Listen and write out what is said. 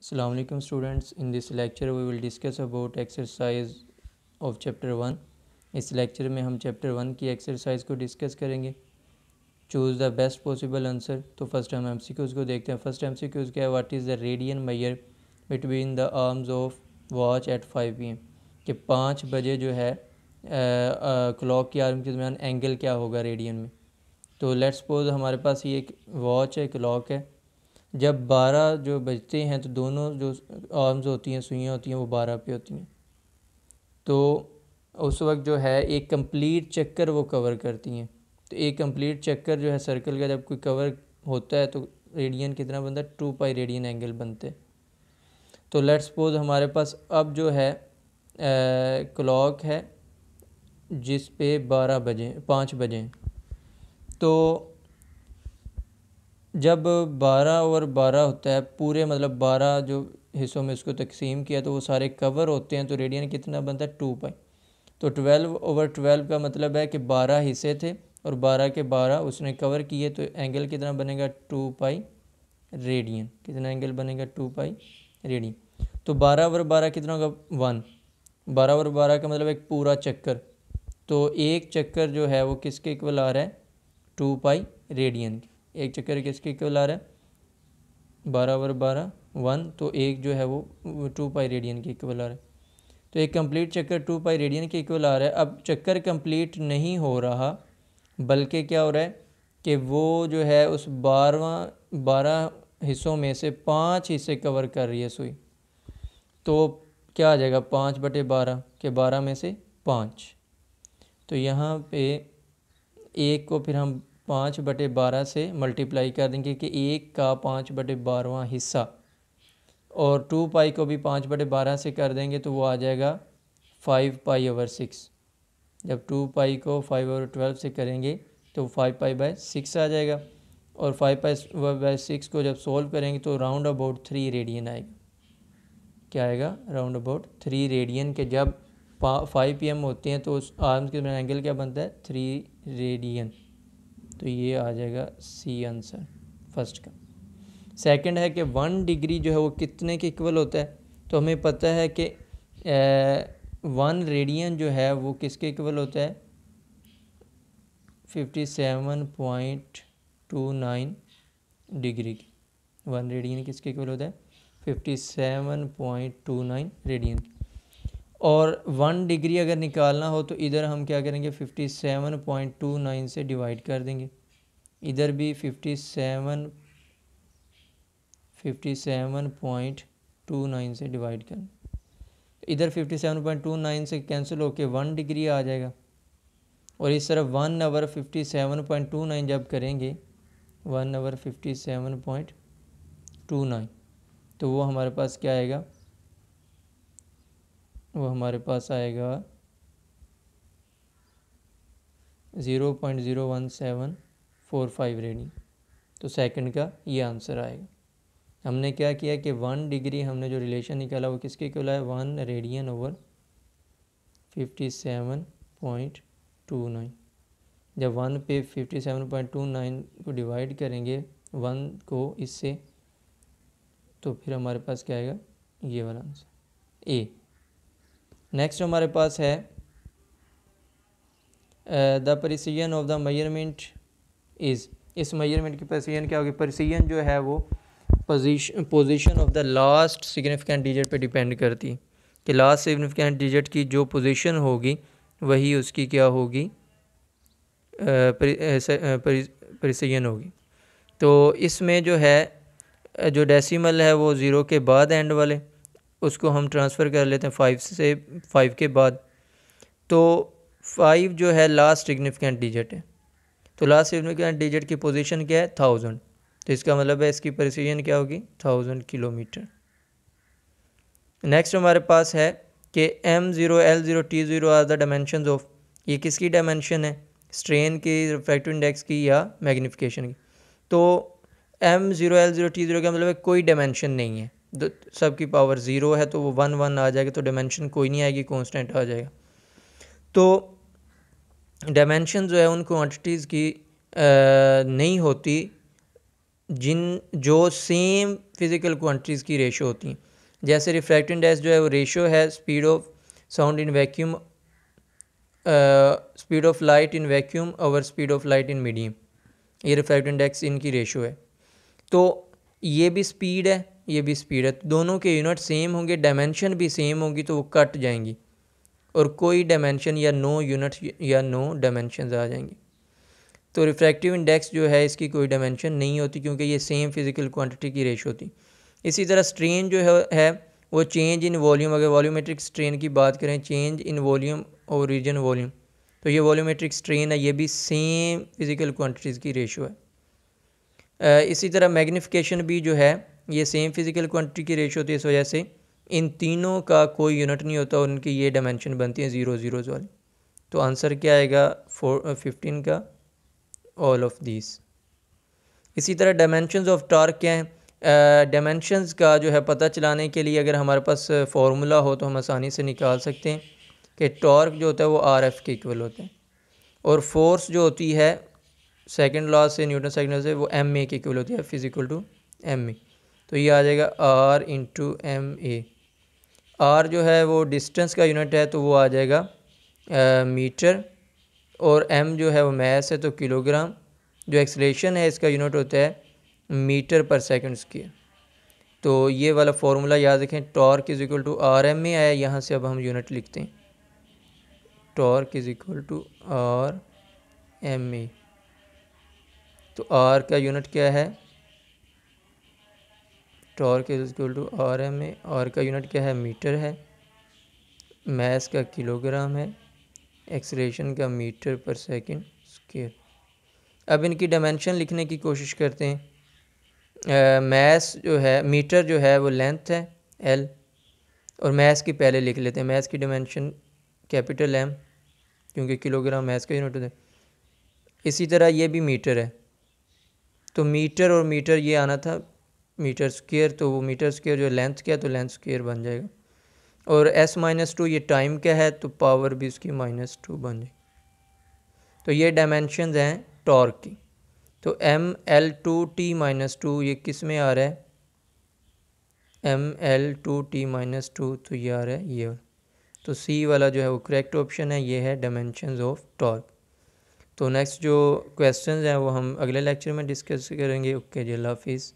Assalamu alaikum students in this lecture we will discuss about exercise of chapter 1 इस lecture में हम chapter 1 की exercise को discuss करेंगे choose the best possible answer तो first हम MCQs को देखते हैं first MCQs क्या है what is the radian measure between the arms of watch at 5 pm कि पाँच बजे जो है क्लॉक की आर्म के दरमियान एंगल क्या होगा रेडियन में तो लेट्स सपोज हमारे पास ये एक वॉच है क्लॉक है जब बारह जो बजते हैं तो दोनों जो आर्म्स होती हैं सुइयाँ होती हैं वो बारह पे होती हैं तो उस वक्त जो है एक कंप्लीट चक्कर वो कवर करती हैं तो एक कंप्लीट चक्कर जो है सर्कल का जब कोई कवर होता है तो रेडियन कितना बनता है टू पाई रेडियन एंगल बनते हैं तो लेट्स सपोज हमारे पास अब जो है क्लॉक है जिस पे बारह बजे पाँच बजे तो जब बारह और बारह होता है पूरे मतलब बारह जो हिस्सों में इसको तकसीम किया तो वो सारे कवर होते हैं तो रेडियन कितना बनता है टू पाई तो ट्वेल्व ओवर ट्वेल्व का मतलब है कि बारह हिस्से थे और बारह के बारह उसने कवर किए तो एंगल कितना बनेगा टू पाई रेडियन कितना एंगल बनेगा टू पाई रेडियन तो बारह ओवर बारह कितना होगा वन बारह ओवर बारह का मतलब एक पूरा चक्कर तो एक चक्कर जो है वो किसके इक्वल आ रहा है टू पाई रेडियन के एक चक्कर किसके क्यों ला रहा है बारह ओवर बारह वन तो एक जो है वो टू पाई रेडियन के इक्वल आ रहा है तो एक कंप्लीट चक्कर टू पाई रेडियन के इक्वल आ रहा है अब चक्कर कंप्लीट नहीं हो रहा बल्कि क्या हो रहा है कि वो जो है उस बारवा बारह हिस्सों में से पाँच हिस्से कवर कर रही है सुई तो क्या आ जाएगा पाँच बटे बारह के बारह में से पाँच तो यहाँ पे एक को फिर हम पाँच बटे बारह से मल्टीप्लाई कर देंगे कि एक का पाँच बटे बारहवा हिस्सा और टू पाई को भी पाँच बटे बारह से कर देंगे तो वो आ जाएगा फाइव पाई ओवर सिक्स जब टू पाई को फाइव ओवर ट्वेल्व से करेंगे तो फाइव पाई बाय सिक्स आ जाएगा और फाइव पाई बाय सिक्स को जब सोल्व करेंगे तो राउंड अबाउट थ्री रेडियन आएगा क्या आएगा राउंड अबाउट थ्री रेडियन के जब फाइव पी एम होते हैं तो उस आर्म्स के एंगल क्या बनता है थ्री रेडियन तो ये आ जाएगा सी आंसर फर्स्ट का सेकंड है कि वन डिग्री जो है वो कितने के इक्वल होता है तो हमें पता है कि वन रेडियन जो है वो किसके इक्वल होता है fifty seven point two nine degree one radian किसके इक्वल होता है fifty seven point two nine radian और वन डिग्री अगर निकालना हो तो इधर हम क्या करेंगे fifty seven point two nine से डिवाइड कर देंगे इधर भी fifty seven fifty seven point two nine से डिवाइड कर तो इधर fifty seven point two nine से कैंसिल होके वन डिग्री आ जाएगा और इस तरह one over fifty seven point two nine जब करेंगे one over fifty seven point two nine तो वो हमारे पास क्या आएगा वो हमारे पास आएगा zero point zero one seven four five radian तो सेकंड का ये आंसर आएगा हमने क्या किया कि वन डिग्री हमने जो रिलेशन निकाला वो किसके क्यों है one radian over fifty seven point two nine जब वन पे fifty seven point two nine को डिवाइड करेंगे वन को इससे तो फिर हमारे पास क्या आएगा ये वाला आंसर ए नेक्स्ट हमारे पास है the precision of the measurement is इस मयरमेंट की परिसीजन क्या होगी परिसीजन जो है वो position of the last significant digit पे डिपेंड करती कि लास्ट सिग्निफिकेंट डिजिट की जो पोजिशन होगी वही उसकी क्या होगी परिसीजन होगी तो इसमें जो है जो डेसिमल है वो ज़ीरो के बाद एंड वाले उसको हम ट्रांसफ़र कर लेते हैं फाइव से फाइव के बाद तो फाइव जो है लास्ट सिग्निफिकेंट डिजिट है तो लास्ट सिग्निफिकेंट डिजिट की पोजीशन क्या है थाउजेंड तो इसका मतलब है इसकी प्रसिजन क्या होगी थाउजेंड किलोमीटर नेक्स्ट हमारे पास है कि M zero L zero T zero are the dimension of ये किसकी डायमेंशन है स्ट्रेन की रिफ्रैक्टिव इंडेक्स की या मैग्नीफिकेशन की तो M zero L zero T zero का मतलब कोई डायमेंशन नहीं है सब की पावर ज़ीरो है तो वो वन वन आ जाएगा तो डायमेंशन कोई नहीं आएगी कॉन्स्टेंट आ जाएगा तो डायमेंशन जो है उन क्वांटिटीज़ की आ, नहीं होती जिन जो सेम फिज़िकल क्वांटिटीज़ की रेशो होती हैं जैसे रिफ्रैक्ट इंडेक्स जो है वो रेशो है speed of sound in vacuum speed of light in vacuum और speed of light in medium ये रिफ्रैक्ट इंडेक्स इनकी रेशो है तो ये भी स्पीड है ये भी स्पीड है तो दोनों के यूनिट सेम होंगे डायमेंशन भी सेम होगी तो वो कट जाएंगी और कोई डायमेंशन या नो यूनिट या नो डायमेंशन आ जाएंगी तो रिफ्रैक्टिव इंडेक्स जो है इसकी कोई डायमेंशन नहीं होती क्योंकि ये सेम फिज़िकल क्वान्टिटी की रेश होती इसी तरह स्ट्रेन जो है, है वो चेंज इन वॉल्यूम अगर वॉल्यूमेट्रिक स्ट्रेन की बात करें चेंज इन वॉल्यूम और रीजन वॉल्यूम तो ये वॉल्यूमेट्रिक स्ट्रेन है ये भी सेम फिज़िकल क्वांटिटीज़ की रेशो है इसी तरह मैग्नीफिकेशन भी जो है ये सेम फिज़िकल क्वान्टिटी की रेशियो होती है इस वजह से इन तीनों का कोई यूनिट नहीं होता उनकी ये डायमेंशन बनती है ज़ीरो ज़ीरोज़ वाली तो आंसर क्या आएगा फोर फिफ्टीन uh, का ऑल ऑफ दिस इसी तरह डायमेंशन ऑफ टार्क क्या हैं डायमेंशनस uh, का जो है पता चलाने के लिए अगर हमारे पास फार्मूला uh, हो तो हम आसानी से निकाल सकते हैं कि टॉर्क जो होता है वो आर एफ के इक्वल होते हैं और फोर्स जो होती है सेकेंड लॉ से न्यूटन सेकेंड लॉ से वो एम ए के इक्वल होती है फिजिकल टू एम ए तो ये आ जाएगा R into M A R जो है वो डिस्टेंस का यूनिट है तो वो आ जाएगा आ, मीटर और एम जो है वो मैस है तो किलोग्राम जो एक्सलेशन है इसका यूनिट होता है मीटर पर सेकेंड स्क्र तो ये वाला फार्मूला याद रखें torque is equal to R M A आया यहाँ से अब हम यूनिट लिखते हैं torque is equal to R M A तो आर का यूनिट क्या है torque is equal to R M A R का यूनिट क्या है मीटर है मैस का किलोग्राम है एक्सलेशन का मीटर पर सेकंड स्केयर अब इनकी डायमेंशन लिखने की कोशिश करते हैं मैस जो है मीटर जो है वो लेंथ है एल और मैस की पहले लिख लेते हैं मैस की डायमेंशन कैपिटल एम क्योंकि किलोग्राम मैस का यूनिट होता है इसी तरह ये भी मीटर है तो मीटर और मीटर ये आना था मीटर स्क्वेयर तो वो मीटर स्क्वेयर जो लेंथ तो क्या है तो लेंथ स्क्वेयर बन जाएगा और एस माइनस टू ये टाइम क्या है तो पावर भी उसकी माइनस टू बन जाएगी तो ये डायमेंशन हैं टॉर्क की तो M L two T minus two ये किस में आ रहा है M L two T minus two तो ये आ रहा है ये तो सी वाला जो है वो करेक्ट ऑप्शन है ये है डायमेंशन ऑफ टॉर्क तो नेक्स्ट जो क्वेश्चंस हैं वो हम अगले लेक्चर में डिस्कस करेंगे ओके जी अल्लाह हाफिज़